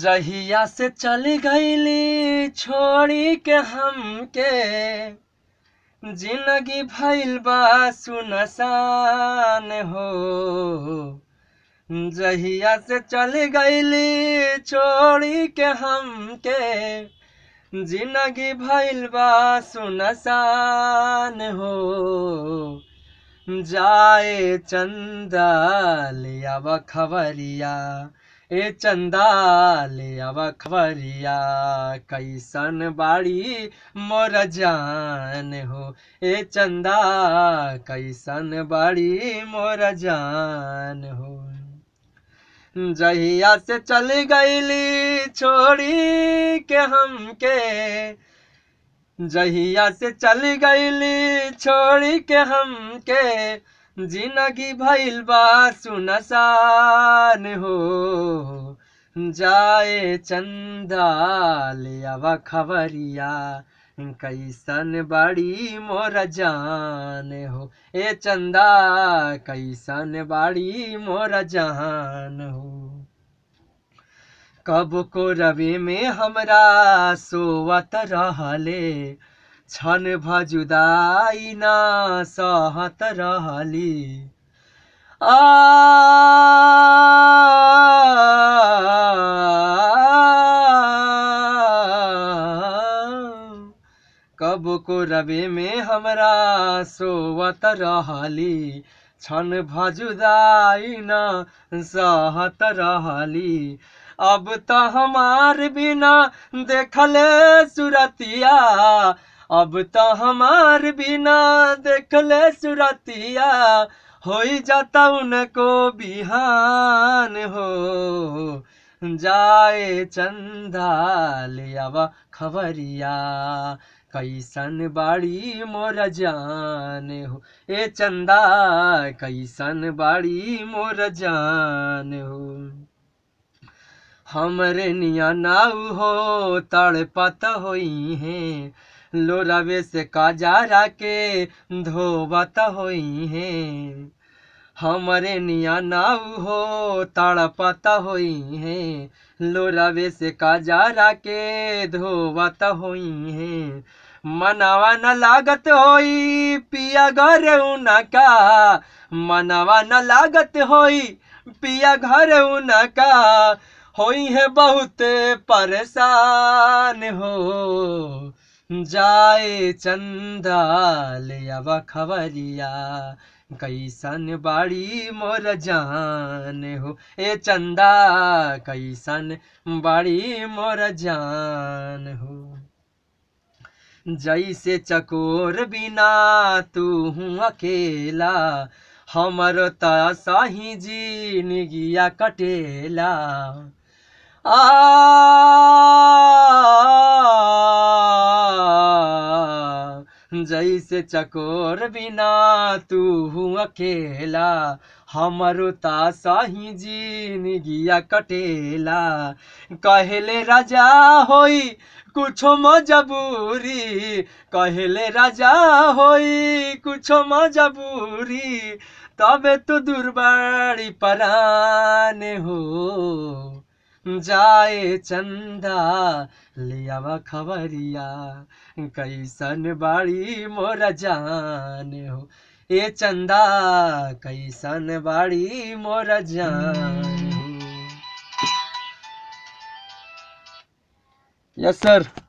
जहिया से चल गईली छोड़ी के हमके जिंदगी भैल बा सुनसान हो जहिया से चल गईली छोड़ी के हमके जिंदगी भैल बा सुनसान हो जाए चंदा लिया खबरिया ए चंदा ले आवा खबरिया कैसन बाड़ी मोर जान हो ए चंदा कैसन बाड़ी मोर जान हो जहिया से चल गईली छोड़ी के हमके जहिया से चल गईली छोड़ी के हमके जिनगी भइल बा सुनसान हो जाए चंदा ले खबरिया कैसन बाड़ी मोर जान हो ए चंदा कैसन बाड़ी मोर जान हो कब को रवि में हमरा सोवत रहले छन भजुदाई न सहत रहली आ कब को रवे में हमरा सोवत रहली छन भजुदाई न सहत रहली अब तो हमार बिना देखले सुरतिया अब तो हमार बिना देख ले सुरतिया हो जाता उनको बिहान हो जाए चंदा लियावा खबरिया कैसन बाड़ी मोर जान हो ए चंदा कैसन बाड़ी मोर जान हो हमरे निया नाउ हो तड़पत हो लोरावे से काजारा के धोबत होई हमारे निया नाऊ हो तड़पत होई है लोरावे से काजारा के धोबत होई मनावा न लागत होई पिया घर उनका मनावा न लागत होई पिया घर उनका होई है बहुत परेशान हो जाए चंदा ले खबरिया कैसन बाड़ी मोर जान हो ए चंदा कैसन बाड़ी मोर जान हो जैसे चकोर बिना तू हूँ अकेला हमर तही जिनगिया कटेला आ जैसे चकोर बिना तू हूँ अकेला हमारो तासा ही जिनगिया कटेला कहले राजा होई कुछ मजबूरी कहले राजा होई कुछ मजबूरी तब तो दुर्बारी परान हो जाए चंदा लिया व खबरिया कैसन बाड़ी मोर जान हो ए चंदा कैसन बाड़ी मोर जान यस सर